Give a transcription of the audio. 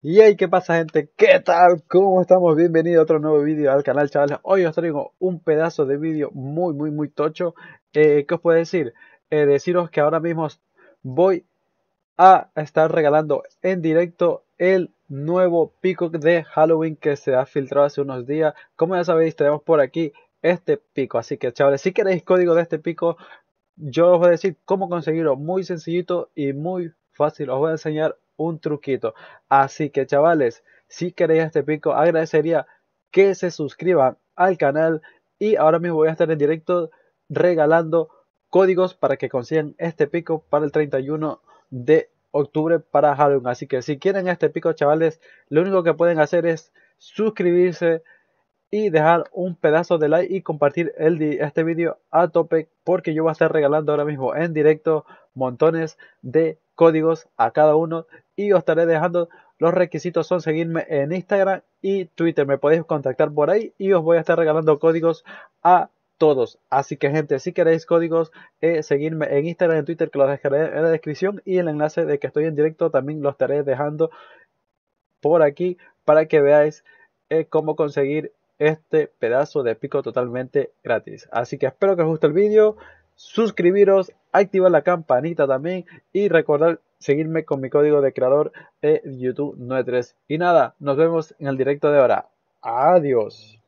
Y hey, ¿qué pasa gente? ¿Qué tal? ¿Cómo estamos? Bienvenidos a otro nuevo vídeo al canal, chavales. Hoy os traigo un pedazo de vídeo muy, muy, muy tocho. Eh, ¿Qué os puedo decir? Eh, deciros que ahora mismo voy a estar regalando en directo el nuevo pico de Halloween que se ha filtrado hace unos días. Como ya sabéis, tenemos por aquí este pico. Así que, chavales, si queréis código de este pico, yo os voy a decir cómo conseguirlo muy sencillito y muy fácil. Os voy a enseñar un truquito. Así que chavales, si queréis este pico, agradecería que se suscriban al canal y ahora mismo voy a estar en directo regalando códigos para que consigan este pico para el 31 de octubre para Halloween. Así que si quieren este pico, chavales, lo único que pueden hacer es suscribirse y dejar un pedazo de like y compartir el, este vídeo a tope porque yo voy a estar regalando ahora mismo en directo montones de códigos a cada uno y os estaré dejando los requisitos son seguirme en Instagram y Twitter. Me podéis contactar por ahí y os voy a estar regalando códigos a todos. Así que gente, si queréis códigos, eh, seguirme en Instagram, en Twitter, que los dejaré en la descripción y el enlace de que estoy en directo también lo estaré dejando por aquí para que veáis eh, cómo conseguir este pedazo de pico totalmente gratis. Así que espero que os guste el vídeo, suscribiros activar la campanita también y recordar seguirme con mi código de creador de YouTube93. Y nada, nos vemos en el directo de ahora. Adiós.